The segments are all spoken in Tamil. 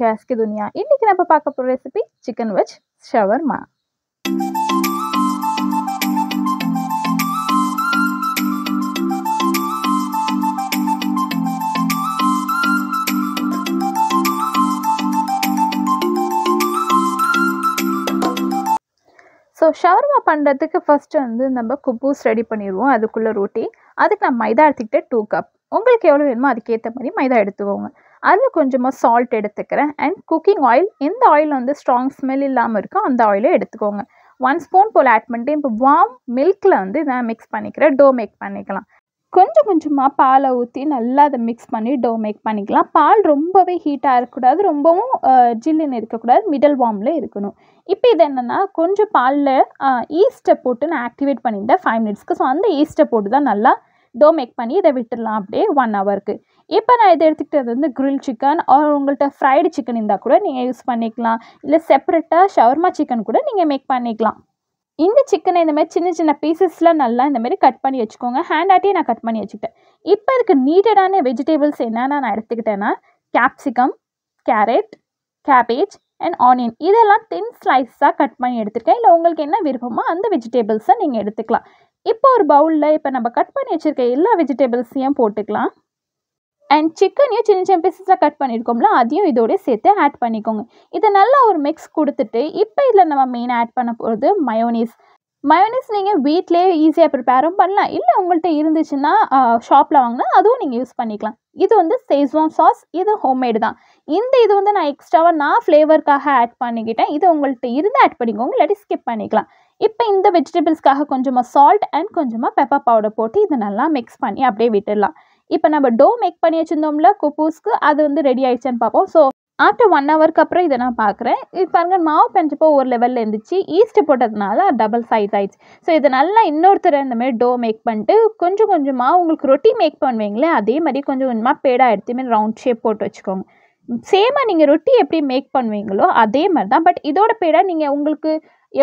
ஷேஸ் கி துனியா இன்றைக்கி நம்ம பார்க்க போகிற recipe chicken veg shawarma so shawarma பண்ணுறதுக்கு ஃபஸ்ட்டு வந்து நம்ம குப்பூஸ் ரெடி பண்ணிடுவோம் அதுக்குள்ளே ரொட்டி அதுக்கு நான் மைதா எடுத்துக்கிட்டேன் டூ கப் உங்களுக்கு எவ்வளோ வேணுமோ அதுக்கேற்ற மாதிரி மைதா எடுத்துக்கோங்க அதில் கொஞ்சமாக சால்ட் எடுத்துக்கிறேன் அண்ட் குக்கிங் ஆயில் எந்த ஆயில் வந்து ஸ்ட்ராங் ஸ்மெல் இல்லாமல் இருக்கோ அந்த ஆயிலே எடுத்துக்கோங்க ஒன் ஸ்பூன் போல் ஆட் பண்ணிட்டு இப்போ வார்ம் மில்கில் வந்து இதை மிக்ஸ் பண்ணிக்கிறேன் டோ மேக் பண்ணிக்கலாம் கொஞ்சம் கொஞ்சமாக பாலை ஊற்றி நல்லா அதை மிக்ஸ் பண்ணி டோ மேக் பண்ணிக்கலாம் பால் ரொம்பவே ஹீட்டாக இருக்கக்கூடாது ரொம்பவும் ஜில்லுன்னு இருக்கக்கூடாது மிடல் வார்மில் இருக்கணும் இப்போ இது என்னென்னா கொஞ்சம் பாலில் ஈஸ்ட்டை போட்டு நான் ஆக்டிவேட் பண்ணியிருந்தேன் ஃபைவ் மினிட்ஸ்க்கு ஸோ அந்த ஈஸ்ட்டை போட்டு தான் நல்லா டோ மேக் பண்ணி இதை விட்டுடலாம் அப்படியே ஒன் ஹவருக்கு இப்போ நான் இதை எடுத்துக்கிட்டது வந்து க்ரில் சிக்கன் ஆர் உங்கள்கிட்ட ஃப்ரைடு சிக்கன் இருந்தால் கூட நீங்கள் யூஸ் பண்ணிக்கலாம் இல்லை செப்பரேட்டாக ஷவர்மா சிக்கன் கூட நீங்கள் மேக் பண்ணிக்கலாம் இந்த சிக்கனை மாதிரி சின்ன சின்ன பீசஸ்லாம் நல்லா இந்தமாரி கட் பண்ணி வச்சுக்கோங்க ஹேண்ட் ஆட்டியே நான் கட் பண்ணி வச்சுக்கிட்டேன் இப்போ இதுக்கு நீடடான வெஜிடபிள்ஸ் என்னென்ன நான் எடுத்துக்கிட்டேன்னா capsicum carrot cabbage and onion இதெல்லாம் தின் ஸ்லைஸாக கட் பண்ணி எடுத்துருக்கேன் இல்லை உங்களுக்கு என்ன விருப்பமோ அந்த வெஜிடபிள்ஸை நீங்கள் எடுத்துக்கலாம் இப்போ ஒரு பவுலில் இப்போ நம்ம கட் பண்ணி வச்சுருக்க எல்லா வெஜிடபிள்ஸையும் போட்டுக்கலாம் அண்ட் சிக்கனையும் சின்ன சின்ன பீசஸாக கட் பண்ணியிருக்கோம்ல அதையும் இதோடய சேர்த்து ஆட் பண்ணிக்கோங்க இதை நல்லா ஒரு மிக்ஸ் கொடுத்துட்டு இப்போ இதில் நம்ம மெயினாக ஆட் பண்ண போகிறது மயோனீஸ் மயோனிஸ் நீங்கள் வீட்லேயே ஈஸியாக ப்ரிப்பேரும் பண்ணலாம் இல்லை உங்கள்கிட்ட இருந்துச்சுன்னா ஷாப்பில் வாங்கினா அதுவும் நீங்கள் யூஸ் பண்ணிக்கலாம் இது வந்து சேஸ்வான் சாஸ் இது ஹோம்மேடு தான் இந்த இது வந்து நான் எக்ஸ்ட்ராவாக நான் ஃப்ளேவருக்காக ஆட் பண்ணிக்கிட்டேன் இது உங்கள்கிட்ட இருந்து ஆட் பண்ணிக்கோங்க இல்லாட்டி ஸ்கிப் பண்ணிக்கலாம் இப்போ இந்த வெஜிடபிள்ஸ்க்காக கொஞ்சமாக சால்ட் அண்ட் கொஞ்சமாக பெப்பர் பவுடர் போட்டு இது நல்லா மிக்ஸ் பண்ணி அப்படியே விட்டுடலாம் இப்போ நம்ம டோ மேக் பண்ணி வச்சுருந்தோம்ல குப்பூஸ்க்கு அது வந்து ரெடி ஆயிடுச்சுன்னு பார்ப்போம் ஸோ ஆஃப்டர் ஒன் ஹவருக்கு அப்புறம் இதை நான் பார்க்குறேன் இது பாருங்கள் மாவு பெஞ்சப்போ ஒரு லெவலில் இருந்துச்சு ஈஸ்ட்டு போட்டதுனால டபுள் சைஸ் ஆயிடுச்சு ஸோ இதை நல்லா இன்னொருத்தர் இந்தமாரி டோ மேக் பண்ணிட்டு கொஞ்சம் கொஞ்சமாக உங்களுக்கு ரொட்டி மேக் பண்ணுவீங்களே அதே மாதிரி கொஞ்சம் கொஞ்சமாக பேடாக எடுத்து மாரி ரவுண்ட் ஷேப் போட்டு வச்சுக்கோங்க சேமாக நீங்கள் ரொட்டி எப்படி மேக் பண்ணுவீங்களோ அதே மாதிரி தான் பட் இதோட பேடாக நீங்கள் உங்களுக்கு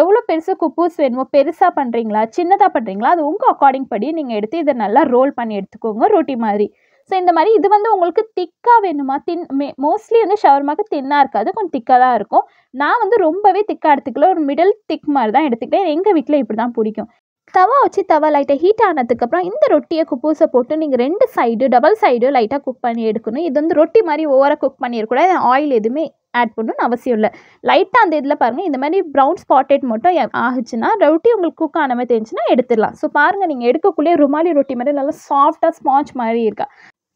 எவ்வளோ பெருசு குப்பூஸ் வேணுமோ பெருசாக பண்ணுறீங்களா சின்னதாக பண்ணுறீங்களா அது உங்கள் அக்கார்டிங் படி நீங்கள் எடுத்து இதை நல்லா ரோல் பண்ணி எடுத்துக்கோங்க ரொட்டி மாதிரி ஸோ இந்த மாதிரி இது வந்து உங்களுக்கு திக்காக வேணுமா தின் மே மோஸ்ட்லி வந்து ஷவர்மாவுக்கு தின்னாக இருக்காது கொஞ்சம் திக்காக தான் இருக்கும் நான் வந்து ரொம்பவே திக்காக எடுத்துக்கல ஒரு மிடில் திக் மாதிரி தான் எடுத்துக்கிட்டேன் எங்கள் வீட்டில் இப்படி தான் பிடிக்கும் தவா வச்சு தவா லைட்டாக ஹீட் ஆனதுக்கப்புறம் இந்த ரொட்டியை குப்பூசை போட்டு நீங்கள் ரெண்டு சைடு டபுள் சைடு லைட்டாக குக் பண்ணி எடுக்கணும் இது வந்து ரொட்டி மாதிரி ஓவராக குக் பண்ணிடக்கூடாது ஆயில் எதுவுமே ஆட் பண்ணணும்னு அவசியம் இல்லை லைட்டாக அந்த இதில் பாருங்கள் இந்த மாதிரி ப்ரௌன் ஸ்பாட்டேட் மட்டும் ஆகுச்சுன்னா ரொட்டி உங்களுக்கு குக் ஆன மாதிரி தெரிஞ்சுன்னா எடுத்துடலாம் ஸோ பாருங்கள் நீங்கள் எடுக்கக்குள்ளே ருமாலி ரொட்டி மாதிரி நல்லா சாஃப்டாக ஸ்பாஞ்ச் மாதிரி இருக்கா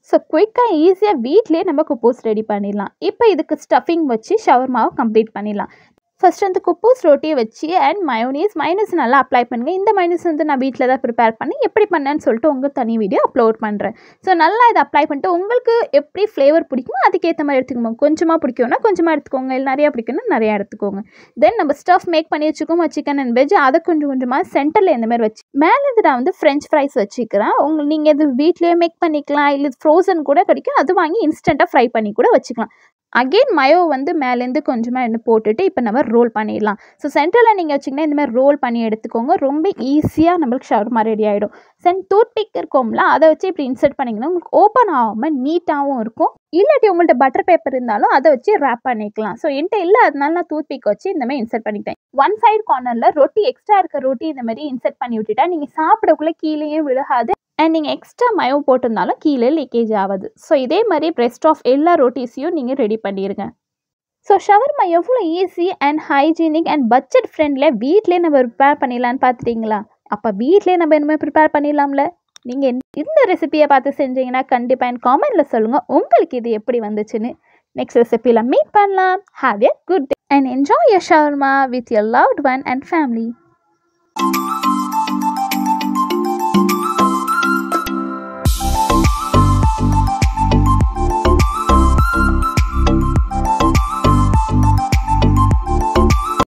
ஸோ குயிக்காக ஈஸியாக வீட்லேயே நம்ம குப்போஸ் ரெடி பண்ணிடலாம் இப்போ இதுக்கு ஸ்டஃபிங் வச்சு ஷவர்மாவை கம்ப்ளீட் பண்ணிடலாம் ஃபஸ்ட் வந்து குப்பூஸ் ரொட்டியை வச்சு அண்ட் மயோனீஸ் மைனஸ் நல்லா அப்ளை பண்ணுங்கள் இந்த மைனஸ் வந்து நான் வீட்டில் தான் ப்ரிப்பேர் பண்ணி எப்படி பண்ணேன்னு சொல்லிட்டு உங்கள் தனி வீடியோ அப்லோட் பண்ணுறேன் ஸோ நல்லா இதை அப்ளை பண்ணிட்டு உங்களுக்கு எப்படி ஃப்ளேவர் பிடிக்குமோ அதுக்கேற்ற மாதிரி எடுத்துக்கோங்க கொஞ்சமாக பிடிக்கும்னா கொஞ்சமாக எடுத்துக்கோங்க இல்லை நிறையா பிடிக்கும்னா நிறையா எடுத்துக்கோங்க தென் நம்ம ஸ்டஃப் மேக் பண்ணி வச்சுக்கோம் சிக்கன் அண்ட் வெஜ் அதை கொஞ்சம் கொஞ்சமாக சென்டரில் இந்த மாதிரி வச்சு மேலே இது நான் வந்து ஃப்ரெஞ்ச் ஃப்ரைஸ் வச்சுக்கிறேன் உங்கள் நீங்கள் இது வீட்லேயே மேக் பண்ணிக்கலாம் இல்லை ஃப்ரோசன் கூட கிடைக்கும் அது வாங்கி இன்ஸ்டண்ட்டாக ஃப்ரை பண்ணி கூட வச்சுக்கலாம் அகெயின் மயோ வந்து மேலேருந்து கொஞ்சமாக இருந்து போட்டுட்டு இப்போ நம்ம ரோல் பண்ணிடலாம் ஸோ சென்ட்ரலில் நீங்கள் வச்சிங்கன்னா இந்த மாதிரி ரோல் பண்ணி எடுத்துக்கோங்க ரொம்ப ஈஸியாக நம்மளுக்கு ஷவர்மா ரெடி ஆகிடும் சென் டூத் பிக் இருக்கோம்ல அதை வச்சு இப்படி இன்சர்ட் பண்ணிங்கன்னா உங்களுக்கு ஓப்பன் ஆகாமல் நீட்டாகவும் இருக்கும் இல்லாட்டி உங்கள்கிட்ட பட்டர் பேப்பர் இருந்தாலும் அதை வச்சு ரேப் பண்ணிக்கலாம் ஸோ என்கிட்ட இல்லை அதனால நான் டூத் பிக் வச்சு இந்த மாதிரி இன்சர்ட் பண்ணிக்கிட்டேன் ஒன் சைடு கார்னரில் ரொட்டி எக்ஸ்ட்ரா இருக்க ரொட்டி இந்த மாதிரி இன்சர்ட் பண்ணி விட்டுட்டா நீங்கள் சாப்பிடக்குள்ளே கீழேயே விழுகாது அண்ட் நீங்கள் எக்ஸ்ட்ரா மயம் போட்டிருந்தாலும் கீழே லீக்கேஜ் ஆகுது ஸோ இதே மாதிரி ரெஸ்ட் ஆஃப் எல்லா ரொட்டீஸையும் நீங்கள் ரெடி பண்ணிடுங்க ஸோ ஷவர்மா எவ்வளோ easy and hygienic and budget friendly வீட்டிலே நம்ம ப்ரிப்பேர் பண்ணிடலான்னு பார்த்துட்டிங்களா அப்போ வீட்டிலே நம்ம இனிமேல் ப்ரிப்பேர் பண்ணிடலாம்ல நீங்கள் இந்த ரெசிபியை பார்த்து செஞ்சீங்கன்னா கண்டிப்பாக என் காமெண்டில் சொல்லுங்கள் உங்களுக்கு இது எப்படி வந்துச்சுன்னு நெக்ஸ்ட் ரெசிபியில் மீட் பண்ணலாம் have a good day and enjoy your shawarma with your loved one and family